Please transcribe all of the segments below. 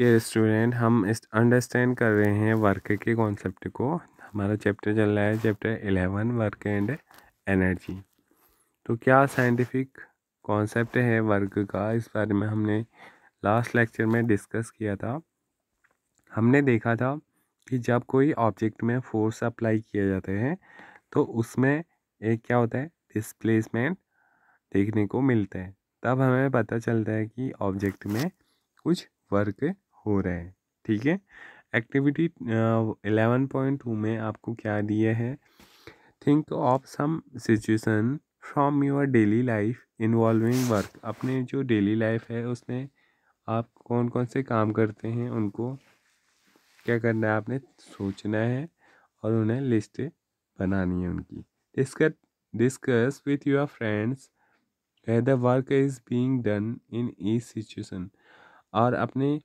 ये स्टूडेंट हम इस अंडरस्टैंड कर रहे हैं वर्क के कॉन्सेप्ट को हमारा चैप्टर चल रहा है chapter eleven work and energy तो क्या साइंटिफिक कॉन्सेप्ट है वर्क का इस बारे में हमने लास्ट लेक्चर में डिस्कस किया था हमने देखा था कि जब कोई ऑब्जेक्ट में फोर्स अप्लाई किया जाता है तो उसमें एक क्या होता है डिस्प्लेसमेंट देखने को मिलता है तब हमें पता चलता है कि ऑब्जेक्ट में कुछ वर्क हो रहा है ठीक है एक्टिविटी एलेवन पॉइंट टू में आपको क्या दिया है think of some situation from your daily life involving work अपने जो डेली लाइफ है उसमें आप कौन कौन से काम करते हैं उनको क्या करना है आपने सोचना है और उन्हें लिस्ट बनानी है उनकी discuss discuss with your friends the work is being done in each situation और अपने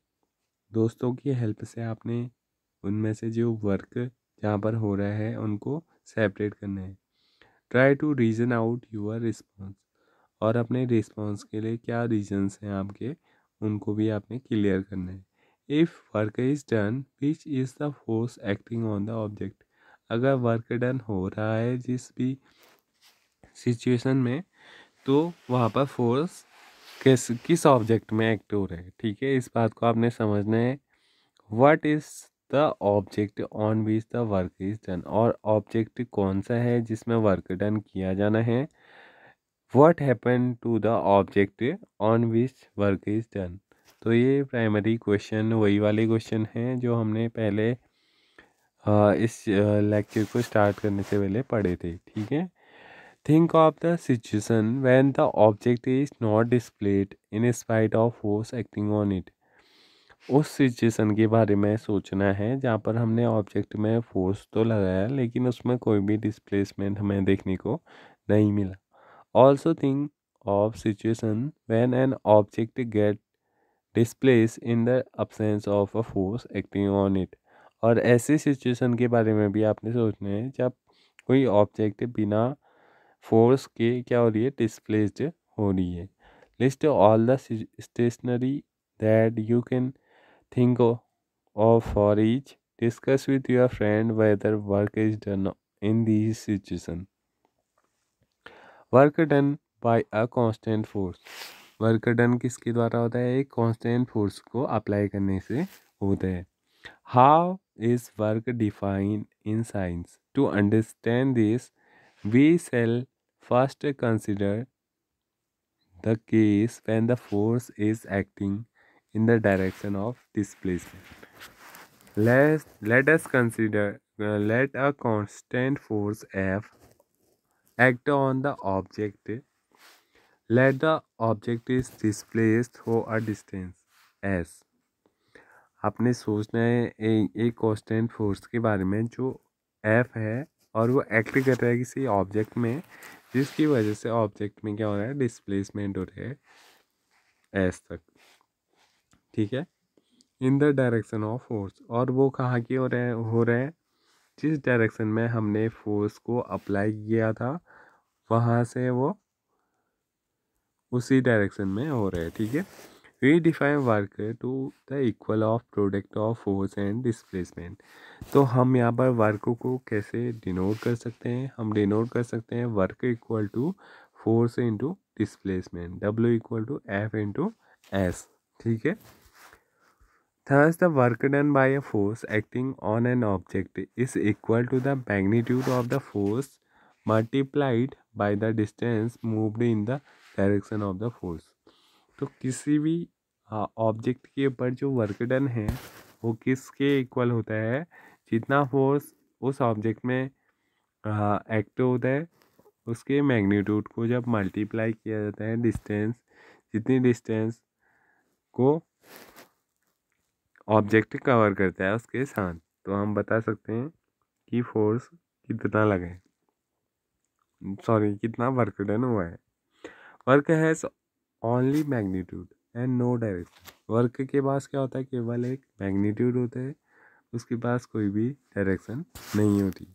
दोस्तों की हेल्प से आपने उनमें से जो वर्क जहाँ पर हो रहा है उनको सेपरेट करना है try to reason out your response और अपने रिस्पॉन्स के लिए क्या रीजन्स हैं आपके उनको भी आपने क्लियर करना है if work is done which is the force acting on the object अगर वर्क डन हो रहा है जिस भी सिचुएशन में तो वहाँ पर फोर्स किस किस ऑब्जेक्ट में एक्टिव रहे ठीक है इस बात को आपने समझना है what is the object on which the work is done और ऑब्जेक्ट कौन सा है जिसमें वर्क डन किया जाना है what happen to the object on which work is done तो ये प्राइमरी क्वेश्चन वही वाले क्वेश्चन हैं जो हमने पहले इस लेक्चर को स्टार्ट करने से पहले पढ़े थे ठीक है Think of the situation when the object is not displayed in spite of force acting on it. उस सिचुएशन के बारे में सोचना है जहाँ पर हमने ऑब्जेक्ट में फोर्स तो लगाया लेकिन उसमें कोई भी डिस्प्लेसमेंट हमें देखने को नहीं मिला also think of situation when an object get displace in the absence of a force acting on it और ऐसे सिचुएशन के बारे में भी आपने सोचना है जब कोई ऑब्जेक्ट बिना फोर्स के क्या हो रही है डिस्प्लेस्ड हो रही है list all the stationery that you can think of for each discuss with your friend whether work is done in this situation work done by a constant force work done किसके द्वारा होता है एक constant force को apply करने से होता है how is work defined in science to understand this we shall First, consider the case when the force is acting in the direction of displacement. Let's, let us consider, uh, let a constant force F act on the object. Let the object is displaced for a distance S. आपने सोचना है एक constant force के बारे में जो F है और वो एक्ट कर रहा है किसी ऑब्जेक्ट में जिसकी वजह से ऑब्जेक्ट में क्या हो रहा है डिस्प्लेसमेंट हो रहा है एस तक ठीक है in the direction of force और वो कहाँ की हो रहे हो रहे हैं जिस डायरेक्शन में हमने फोर्स को अप्लाई किया था वहाँ से वो उसी डायरेक्शन में हो रहे हैं ठीक है redefine worker to the equal of product of force and displacement तो हम यहाँ पर वर्कों को कैसे डिनोट कर सकते हैं हम डिनोट कर सकते हैं work equal to force into displacement W equal to F into S ठीक है Thus, the work done by a force acting on an object is equal to the magnitude of the force multiplied by the distance moved in the direction of the force. तो किसी भी object के ऊपर जो work done है वो किसके equal होता है जितना फोर्स उस ऑब्जेक्ट में एक्ट होता है उसके मैग्नीट्यूड को जब मल्टीप्लाई किया जाता है डिस्टेंस जितनी डिस्टेंस को ऑब्जेक्ट कवर करता है उसके साथ तो हम बता सकते हैं कि फोर्स कितना लगे सॉरी कितना वर्क डन हुआ है work has only magnitude and no direction work के पास क्या होता है केवल एक मैग्नीट्यूड होता है उसके पास कोई भी डायरेक्शन नहीं होती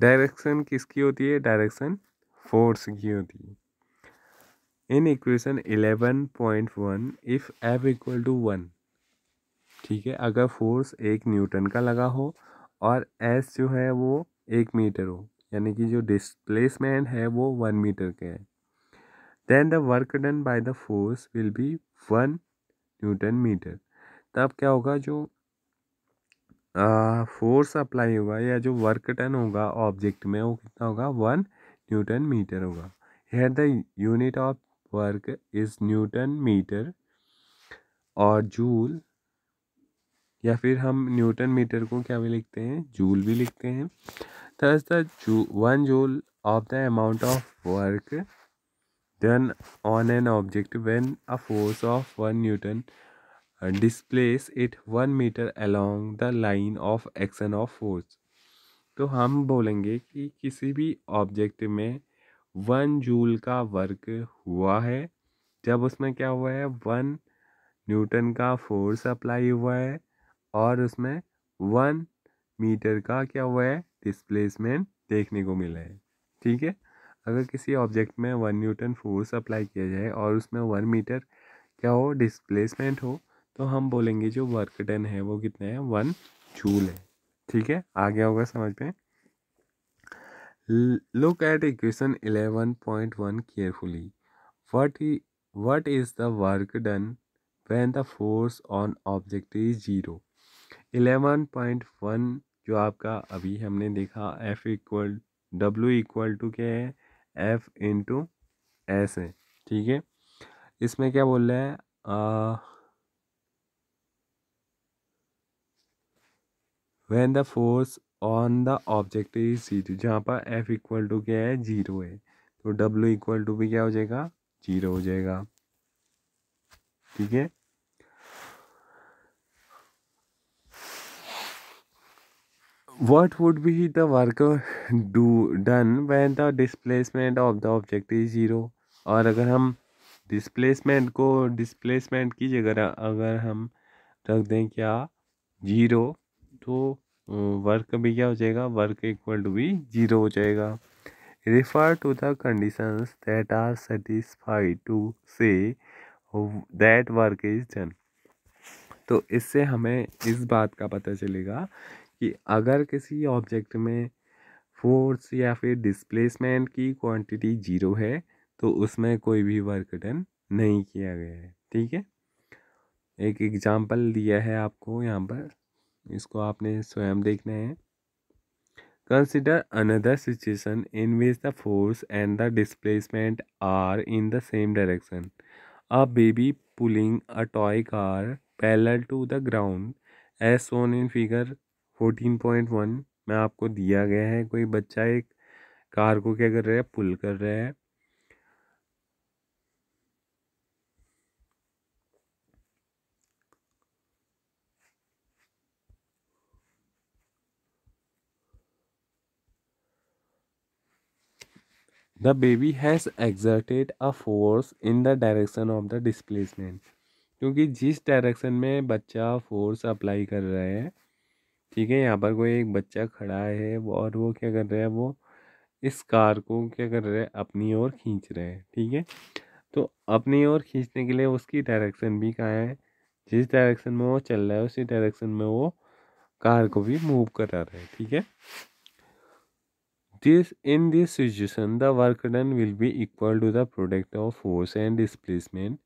डायरेक्शन किसकी होती है डायरेक्शन फोर्स की होती है in equation eleven point one if F equal to one ठीक है अगर फोर्स एक न्यूटन का लगा हो और एस जो है वो एक मीटर हो यानी कि जो डिस्प्लेसमेंट है वो वन मीटर के है then the work done by the force will be one newton metre तब क्या होगा जो फोर्स अप्लाई होगा या जो वर्क डन होगा ऑब्जेक्ट में वो कितना होगा वन न्यूटन मीटर होगा here the unit of work is newton metre और जूल या फिर हम न्यूटन मीटर को क्या भी लिखते हैं जूल भी लिखते हैं thus the one joule of the amount of work Then on an object when a force of 1 Newton displace it 1 metre along the line of action of force तो हम बोलेंगे कि किसी भी ऑब्जेक्ट में वन जूल का work हुआ है जब उसमें क्या हुआ है वन न्यूटन का फोर्स अप्लाई हुआ है और उसमें वन मीटर का क्या हुआ है डिस्प्लेसमेंट देखने को मिला है ठीक है अगर किसी ऑब्जेक्ट में वन न्यूटन फोर्स अप्लाई किया जाए और उसमें वन मीटर क्या हो डिस्प्लेसमेंट हो तो हम बोलेंगे जो वर्क डन है वो कितना है वन जूल है ठीक है आ गया होगा समझ में look at eleven point one carefully what what is the work done when the force on object is zero eleven point one जो आपका अभी हमने देखा F equal W equal to क्या है एफ इन टू एस है ठीक है इसमें क्या बोल रहे हैं when the force on the object is zero जहाँ पर एफ इक्वल टू क्या है जीरो है तो डब्ल्यू इक्वल टू भी क्या हो जाएगा जीरो हो जाएगा ठीक है What would be the work do done when the displacement of the object is zero? और अगर हम डिस्प्लेसमेंट को डिस्प्लेसमेंट की जगह अगर हम रख दें क्या जीरो तो वर्क भी क्या हो जाएगा वर्क इक्वल टू भी जीरो हो जाएगा refer to the conditions that are satisfied to say that work is done तो इससे हमें इस बात का पता चलेगा कि अगर किसी ऑब्जेक्ट में फोर्स या फिर डिस्प्लेसमेंट की क्वांटिटी जीरो है तो उसमें कोई भी वर्क डन नहीं किया गया है ठीक है एक एग्जांपल दिया है आपको यहाँ पर इसको आपने स्वयं देखना है consider another situation in which the force and the displacement are in the same direction a baby pulling a toy car parallel to the ground as shown in figure fourteen point one में आपको दिया गया है कोई बच्चा एक car को क्या कर रहा है पुल कर रहा है the baby has exerted a force in the direction of the displacement क्योंकि जिस डायरेक्शन में बच्चा फोर्स अप्लाई कर रहा है ठीक है यहाँ पर कोई एक बच्चा खड़ा है वो और वो क्या कर रहा है वो इस कार को क्या कर रहे हैं अपनी ओर खींच रहे हैं ठीक है तो अपनी ओर खींचने के लिए उसकी डायरेक्शन भी कहाँ है जिस डायरेक्शन में वो चल रहा है उसी डायरेक्शन में वो कार को भी मूव करा रहे हैं ठीक है this in this situation the work done will be equal to the product of force and displacement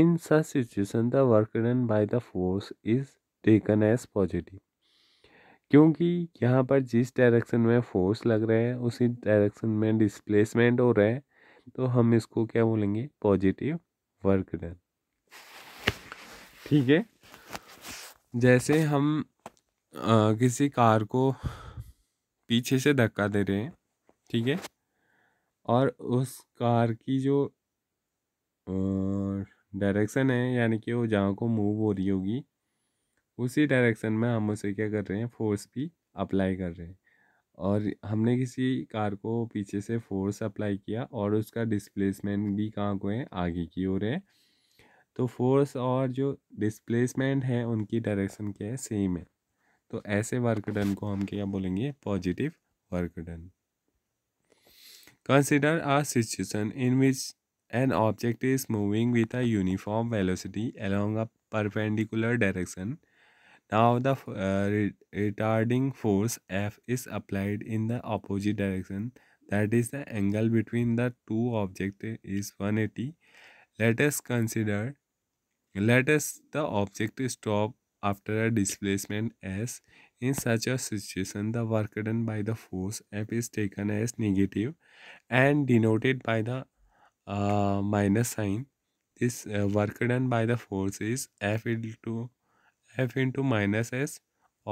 in such situation the work done by the force is taken as positive क्योंकि यहाँ पर जिस direction में force लग रहा है उसी direction में डिस्प्लेसमेंट हो रहा है तो हम इसको क्या बोलेंगे पॉजिटिव वर्क डन ठीक है जैसे हम आ, किसी कार को पीछे से धक्का दे रहे हैं ठीक है और उस कार की जो डायरेक्शन है यानी कि वो जहाँ को मूव हो रही होगी उसी डायरेक्शन में हम उसे क्या कर रहे हैं फोर्स भी अप्लाई कर रहे हैं और हमने किसी कार को पीछे से फोर्स अप्लाई किया और उसका डिस्प्लेसमेंट भी कहाँ को है आगे की ओर है तो फोर्स और जो डिस्प्लेसमेंट है उनकी डायरेक्शन क्या है सेम है तो ऐसे वर्क डन को हम क्या बोलेंगे positive work done consider a situation in which an object is moving with a uniform velocity along a perpendicular direction Now the uh, retarding force F is applied in the opposite direction that is the angle between the two objects is 180. Let us consider let us the object stop after a displacement s. In such a situation, the work done by the force F is taken as negative and denoted by the uh, minus sign. This uh, work done by the force is F equal to F into minus S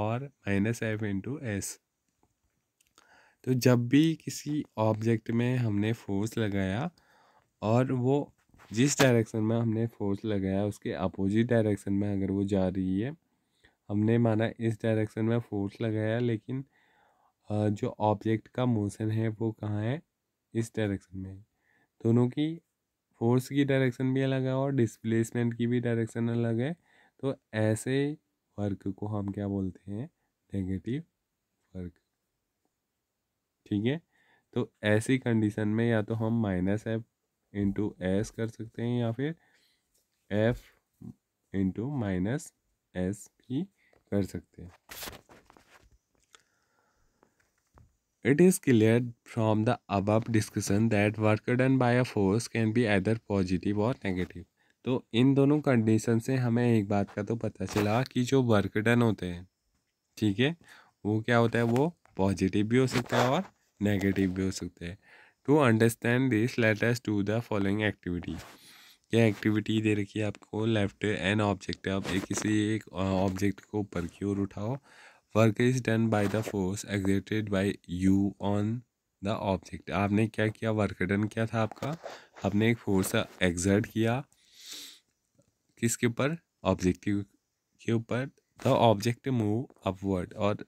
और minus F into S तो जब भी किसी object में हमने force लगाया और वो जिस डायरेक्शन में हमने फोर्स लगाया उसके अपोजिट डायरेक्शन में अगर वो जा रही है हमने माना इस डायरेक्शन में फोर्स लगाया लेकिन जो ऑब्जेक्ट का मोशन है वो कहाँ है इस डायरेक्शन में दोनों की फोर्स की डायरेक्शन भी अलग है और डिस्प्लेसमेंट की भी डायरेक्शन अलग है तो ऐसे वर्क को हम क्या बोलते हैं नेगेटिव वर्क ठीक है तो ऐसी कंडीशन में या तो हम माइनस एफ इंटू एस कर सकते हैं या फिर एफ इंटू माइनस एस भी कर सकते हैं it is clear from the above discussion that work done by a force can be either positive और नेगेटिव तो इन दोनों कंडीशन से हमें एक बात का तो पता चला कि जो वर्क डन होते हैं ठीक है वो क्या होता है वो पॉजिटिव भी हो सकता है और नेगेटिव भी हो सकता है to understand this let us to do the following activity क्या एक्टिविटी दे रखी है आपको लेफ्ट एन ऑब्जेक्ट आप एक किसी एक ऑब्जेक्ट को ऊपर की ओर उठाओ work is done by the force exerted by you on the object आपने क्या किया वर्क डन किया था आपका आपने एक फोर्स एग्जर्ट किया किसके ऊपर ऑब्जेक्टिव के ऊपर द ऑब्जेक्ट मूव अपवर्ड और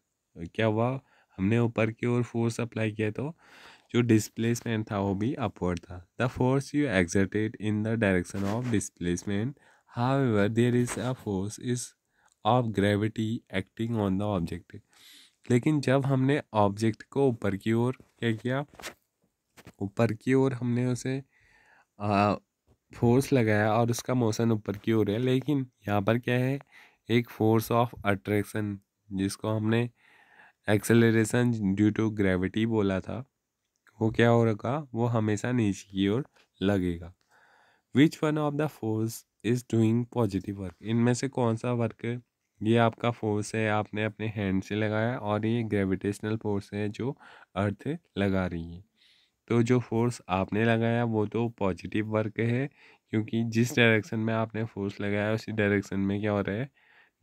क्या हुआ हमने ऊपर की ओर फोर्स अप्लाई किया तो जो डिस्प्लेसमेंट था वो भी अपवर्ड था the force you exerted in the direction of displacement however there is a force is of gravity acting on the object लेकिन जब हमने ऑब्जेक्ट को ऊपर की ओर क्या किया ऊपर की ओर हमने उसे फोर्स लगाया और उसका मोशन ऊपर की ओर है लेकिन यहाँ पर क्या है एक फोर्स ऑफ अट्रैक्शन जिसको हमने एक्सेलरेशन ड्यू टू ग्रेविटी बोला था वो क्या हो रखा वो हमेशा नीचे की ओर लगेगा which one of the force is doing positive work इनमें से कौन सा वर्क ये आपका फोर्स है आपने अपने हैंड से लगाया और ये ग्रेविटेशनल फोर्स है जो अर्थ लगा रही है तो जो फोर्स आपने लगाया वो तो पॉजिटिव वर्क है क्योंकि जिस अच्छा। डायरेक्शन में आपने फोर्स लगाया उसी डायरेक्शन में क्या हो रहा है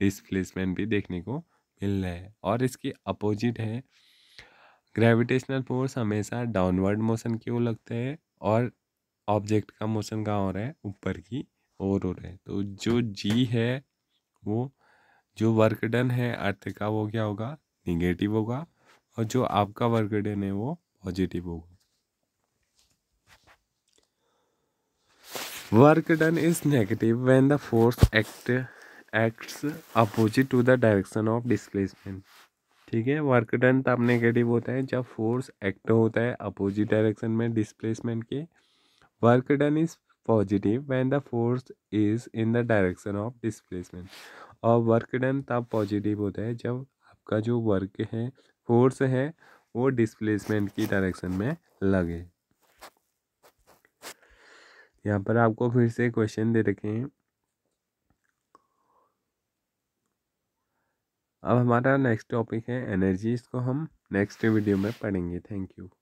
डिस्प्लेसमेंट भी देखने को मिल रहा है और इसके अपोजिट है ग्रेविटेशनल फोर्स हमेशा डाउनवर्ड मोशन की ओर लगते हैं और ऑब्जेक्ट का मोशन कहाँ हो रहा है ऊपर की ओर हो रहा है तो जो जी है वो जो वर्क डन है अर्थ का वो क्या होगा निगेटिव होगा और जो आपका वर्क डन है वो पॉजिटिव होगा work done is negative when the force act acts opposite to the direction of displacement ठीक है वर्क डन तब नेगेटिव होता है जब फोर्स एक्ट होता है अपोजिट डायरेक्शन में डिस्प्लेसमेंट के work done is positive when the force is in the direction of displacement और वर्क डन तब पॉजिटिव होता है जब आपका जो वर्क है फोर्स है वो डिस्प्लेसमेंट की डायरेक्शन में लगे यहाँ पर आपको फिर से क्वेश्चन दे रखे हैं अब हमारा नेक्स्ट टॉपिक है एनर्जी इसको हम नेक्स्ट वीडियो में पढ़ेंगे थैंक यू